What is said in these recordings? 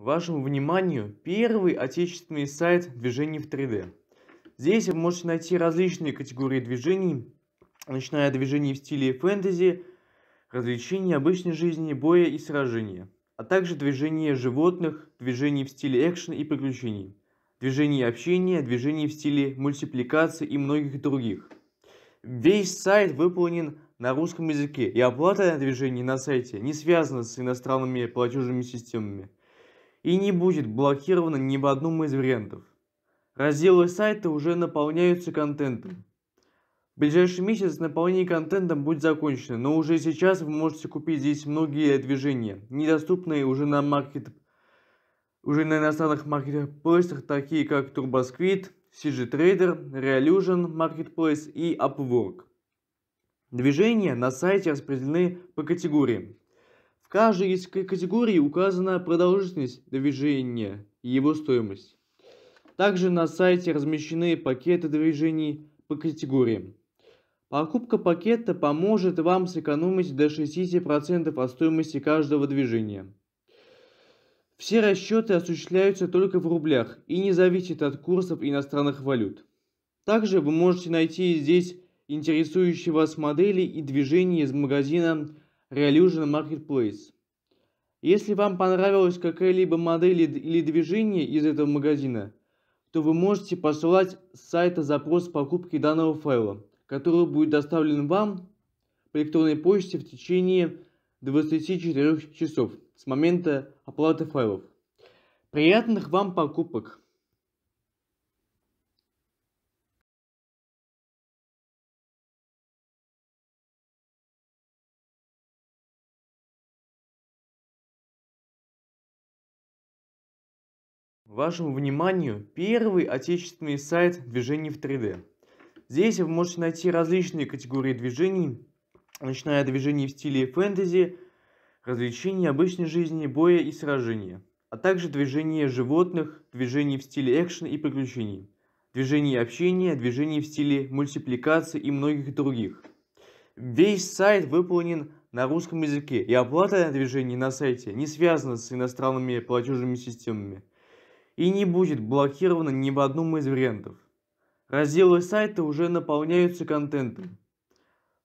вашему вниманию первый отечественный сайт движений в 3D. Здесь вы можете найти различные категории движений, начиная от движений в стиле фэнтези, развлечений обычной жизни, боя и сражения, а также движения животных, движений в стиле экшен и приключений, движений общения, движений в стиле мультипликации и многих других. Весь сайт выполнен на русском языке, и оплата движений на сайте не связана с иностранными платежными системами – и не будет блокировано ни в одном из вариантов. Разделы сайта уже наполняются контентом. В ближайший месяц наполнение контентом будет закончено, но уже сейчас вы можете купить здесь многие движения, недоступные уже на маркет, уже на иностранных маркетплейсах, такие как Turbosquid, CG Trader, Realusion Marketplace и Upwork. Движения на сайте распределены по категориям каждой из категорий указана продолжительность движения и его стоимость. Также на сайте размещены пакеты движений по категориям. Покупка пакета поможет вам сэкономить до 60% от стоимости каждого движения. Все расчеты осуществляются только в рублях и не зависят от курсов иностранных валют. Также вы можете найти здесь интересующие вас модели и движения из магазина Reillusion Marketplace. Если вам понравилась какая-либо модель или движение из этого магазина, то вы можете посылать с сайта запрос покупки данного файла, который будет доставлен вам по электронной почте в течение 24 часов с момента оплаты файлов. Приятных вам покупок! Вашему вниманию первый отечественный сайт движений в 3D. Здесь вы можете найти различные категории движений, начиная от движений в стиле фэнтези, развлечений обычной жизни, боя и сражения, а также движения животных, движений в стиле экшен и приключений, движений общения, движений в стиле мультипликации и многих других. Весь сайт выполнен на русском языке, и оплата движений на сайте не связана с иностранными платежными системами и не будет блокировано ни в одном из вариантов. Разделы сайта уже наполняются контентом.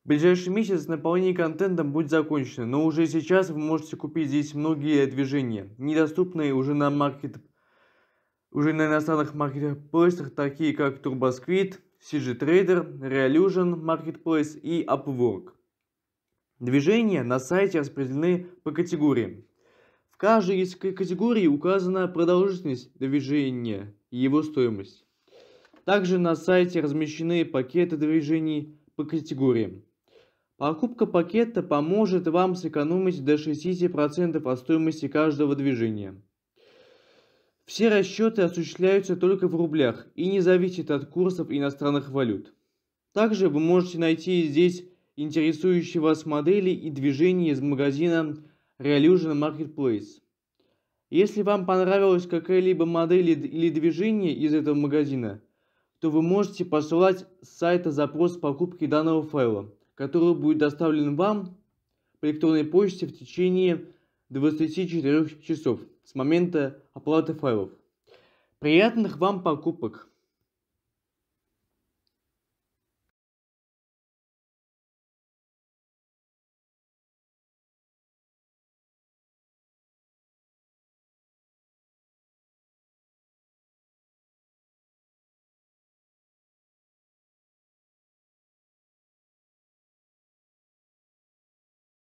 В ближайший месяц наполнение контентом будет закончено, но уже сейчас вы можете купить здесь многие движения, недоступные уже на маркет, уже на иностранных маркетплейсах, такие как Turbosquid, CG Trader, Reolution Marketplace и Upwork. Движения на сайте распределены по категориям. В каждой из категорий указана продолжительность движения и его стоимость. Также на сайте размещены пакеты движений по категориям. Покупка пакета поможет вам сэкономить до 60% от стоимости каждого движения. Все расчеты осуществляются только в рублях и не зависят от курсов иностранных валют. Также вы можете найти здесь интересующие вас модели и движения из магазина Reillusion Marketplace. Если вам понравилась какая-либо модель или движение из этого магазина, то вы можете посылать с сайта запрос покупки данного файла, который будет доставлен вам по электронной почте в течение 24 часов с момента оплаты файлов. Приятных вам покупок!